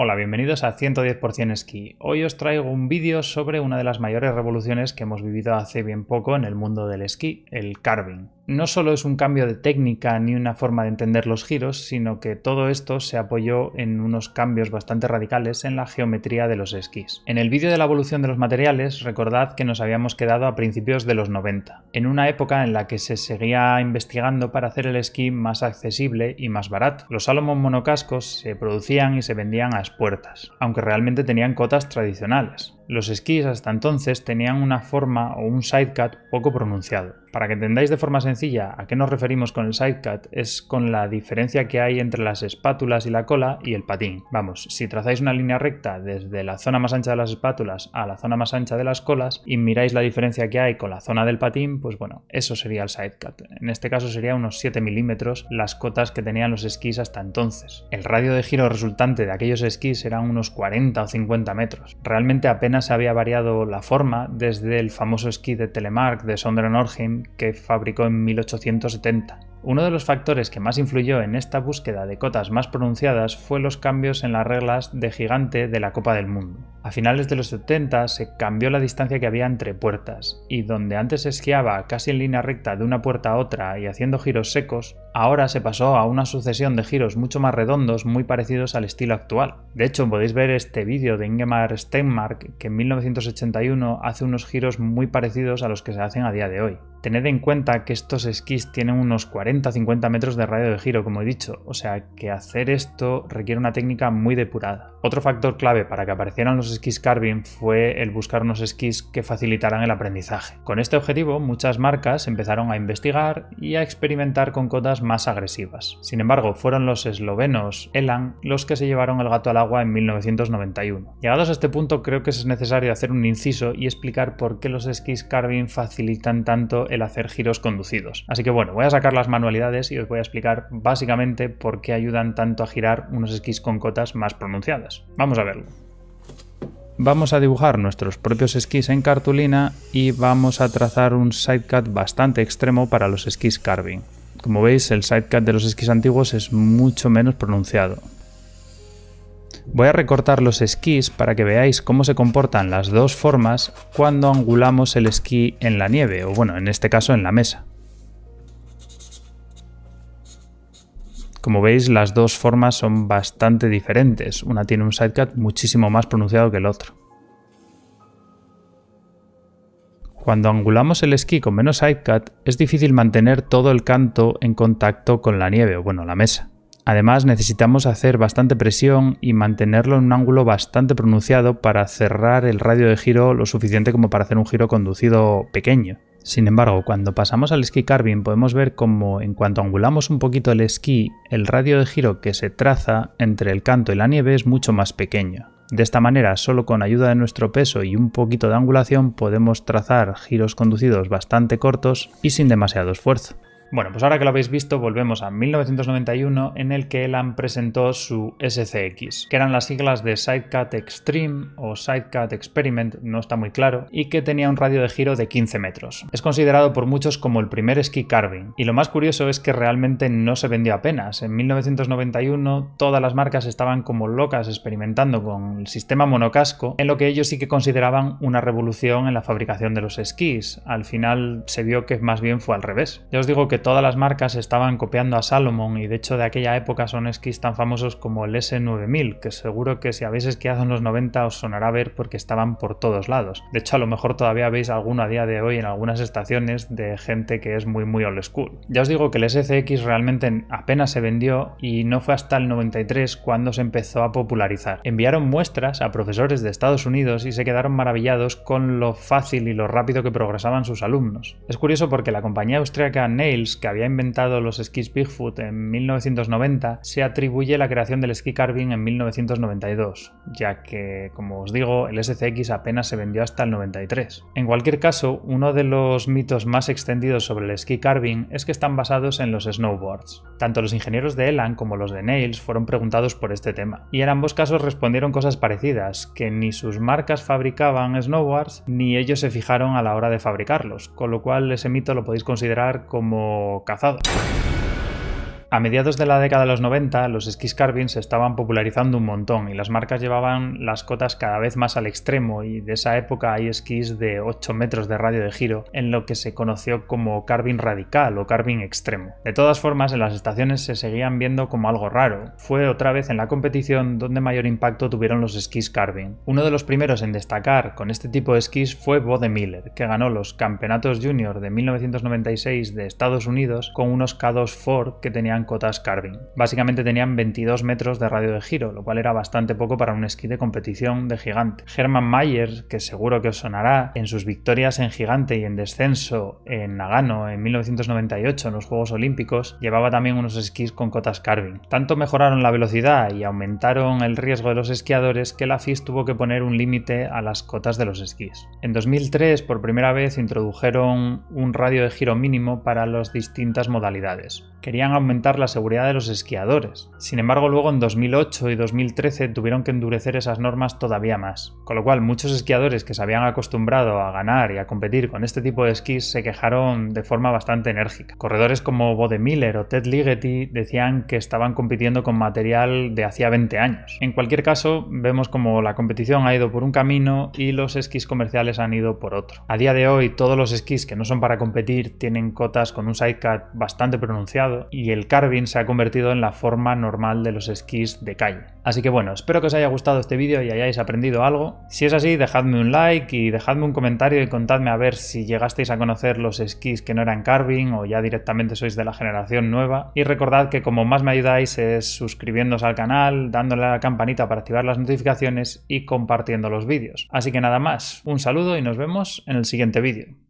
Hola, bienvenidos a 110% Esquí. Hoy os traigo un vídeo sobre una de las mayores revoluciones que hemos vivido hace bien poco en el mundo del esquí, el carving no solo es un cambio de técnica ni una forma de entender los giros, sino que todo esto se apoyó en unos cambios bastante radicales en la geometría de los esquís. En el vídeo de la evolución de los materiales, recordad que nos habíamos quedado a principios de los 90, en una época en la que se seguía investigando para hacer el esquí más accesible y más barato. Los Salomon monocascos se producían y se vendían a expuertas, aunque realmente tenían cotas tradicionales. Los esquís hasta entonces tenían una forma o un sidecut poco pronunciado. Para que entendáis de forma sencilla a qué nos referimos con el sidecut es con la diferencia que hay entre las espátulas y la cola y el patín. Vamos, si trazáis una línea recta desde la zona más ancha de las espátulas a la zona más ancha de las colas y miráis la diferencia que hay con la zona del patín, pues bueno, eso sería el sidecut. En este caso sería unos 7 milímetros las cotas que tenían los esquís hasta entonces. El radio de giro resultante de aquellos esquís eran unos 40 o 50 metros. Realmente apenas se había variado la forma desde el famoso esquí de Telemark de Sondre Norheim que fabricó en 1870. Uno de los factores que más influyó en esta búsqueda de cotas más pronunciadas fue los cambios en las reglas de gigante de la Copa del Mundo. A finales de los 70 se cambió la distancia que había entre puertas, y donde antes se esquiaba casi en línea recta de una puerta a otra y haciendo giros secos, ahora se pasó a una sucesión de giros mucho más redondos muy parecidos al estilo actual. De hecho, podéis ver este vídeo de Ingemar Steinmark que en 1981 hace unos giros muy parecidos a los que se hacen a día de hoy. Tened en cuenta que estos esquís tienen unos 40-50 metros de radio de giro, como he dicho, o sea que hacer esto requiere una técnica muy depurada. Otro factor clave para que aparecieran los esquís carving fue el buscar unos esquís que facilitaran el aprendizaje. Con este objetivo, muchas marcas empezaron a investigar y a experimentar con cotas más agresivas. Sin embargo, fueron los eslovenos Elan los que se llevaron el gato al agua en 1991. Llegados a este punto, creo que es necesario hacer un inciso y explicar por qué los skis carving facilitan tanto el hacer giros conducidos. Así que bueno, voy a sacar las manualidades y os voy a explicar básicamente por qué ayudan tanto a girar unos skis con cotas más pronunciadas. Vamos a verlo vamos a dibujar nuestros propios esquís en cartulina y vamos a trazar un sidecut bastante extremo para los esquís carving. Como veis, el sidecut de los esquís antiguos es mucho menos pronunciado. Voy a recortar los esquís para que veáis cómo se comportan las dos formas cuando angulamos el esquí en la nieve, o bueno, en este caso en la mesa. Como veis, las dos formas son bastante diferentes. Una tiene un sidecut muchísimo más pronunciado que el otro. Cuando angulamos el esquí con menos sidecut, es difícil mantener todo el canto en contacto con la nieve o bueno, la mesa. Además, necesitamos hacer bastante presión y mantenerlo en un ángulo bastante pronunciado para cerrar el radio de giro lo suficiente como para hacer un giro conducido pequeño. Sin embargo, cuando pasamos al esquí carving podemos ver como en cuanto angulamos un poquito el esquí, el radio de giro que se traza entre el canto y la nieve es mucho más pequeño. De esta manera, solo con ayuda de nuestro peso y un poquito de angulación podemos trazar giros conducidos bastante cortos y sin demasiado esfuerzo. Bueno, pues ahora que lo habéis visto, volvemos a 1991 en el que Elan presentó su SCX, que eran las siglas de Sidecat Extreme o Sidecat Experiment, no está muy claro, y que tenía un radio de giro de 15 metros. Es considerado por muchos como el primer ski carving, y lo más curioso es que realmente no se vendió apenas. En 1991 todas las marcas estaban como locas experimentando con el sistema monocasco, en lo que ellos sí que consideraban una revolución en la fabricación de los esquís. Al final se vio que más bien fue al revés. Ya os digo que todas las marcas estaban copiando a Salomon y de hecho de aquella época son esquís tan famosos como el S9000, que seguro que si habéis esquiado en los 90 os sonará ver porque estaban por todos lados. De hecho a lo mejor todavía veis alguno a día de hoy en algunas estaciones de gente que es muy muy old school. Ya os digo que el SCX realmente apenas se vendió y no fue hasta el 93 cuando se empezó a popularizar. Enviaron muestras a profesores de Estados Unidos y se quedaron maravillados con lo fácil y lo rápido que progresaban sus alumnos. Es curioso porque la compañía austríaca Nails que había inventado los skis Bigfoot en 1990, se atribuye la creación del ski carving en 1992, ya que, como os digo, el SCX apenas se vendió hasta el 93. En cualquier caso, uno de los mitos más extendidos sobre el ski carving es que están basados en los snowboards. Tanto los ingenieros de Elan como los de Nails fueron preguntados por este tema, y en ambos casos respondieron cosas parecidas, que ni sus marcas fabricaban snowboards ni ellos se fijaron a la hora de fabricarlos, con lo cual ese mito lo podéis considerar como cazado. A mediados de la década de los 90, los skis carving se estaban popularizando un montón y las marcas llevaban las cotas cada vez más al extremo y de esa época hay esquís de 8 metros de radio de giro en lo que se conoció como carving radical o carving extremo. De todas formas, en las estaciones se seguían viendo como algo raro. Fue otra vez en la competición donde mayor impacto tuvieron los skis carving. Uno de los primeros en destacar con este tipo de skis fue Bode Miller, que ganó los campeonatos junior de 1996 de Estados Unidos con unos K2 Ford que tenían cotas carving. Básicamente tenían 22 metros de radio de giro, lo cual era bastante poco para un esquí de competición de gigante. Hermann Mayer, que seguro que os sonará, en sus victorias en gigante y en descenso en Nagano en 1998 en los Juegos Olímpicos, llevaba también unos esquís con cotas carving. Tanto mejoraron la velocidad y aumentaron el riesgo de los esquiadores que la FIS tuvo que poner un límite a las cotas de los esquís. En 2003, por primera vez, introdujeron un radio de giro mínimo para las distintas modalidades. Querían aumentar la seguridad de los esquiadores. Sin embargo, luego en 2008 y 2013 tuvieron que endurecer esas normas todavía más, con lo cual muchos esquiadores que se habían acostumbrado a ganar y a competir con este tipo de esquís se quejaron de forma bastante enérgica. Corredores como Bode Miller o Ted Ligeti decían que estaban compitiendo con material de hacía 20 años. En cualquier caso, vemos como la competición ha ido por un camino y los esquís comerciales han ido por otro. A día de hoy, todos los esquís que no son para competir tienen cotas con un sidecut bastante pronunciado y el carving se ha convertido en la forma normal de los esquís de calle. Así que bueno, espero que os haya gustado este vídeo y hayáis aprendido algo. Si es así, dejadme un like y dejadme un comentario y contadme a ver si llegasteis a conocer los esquís que no eran carving o ya directamente sois de la generación nueva. Y recordad que como más me ayudáis es suscribiéndoos al canal, dándole a la campanita para activar las notificaciones y compartiendo los vídeos. Así que nada más, un saludo y nos vemos en el siguiente vídeo.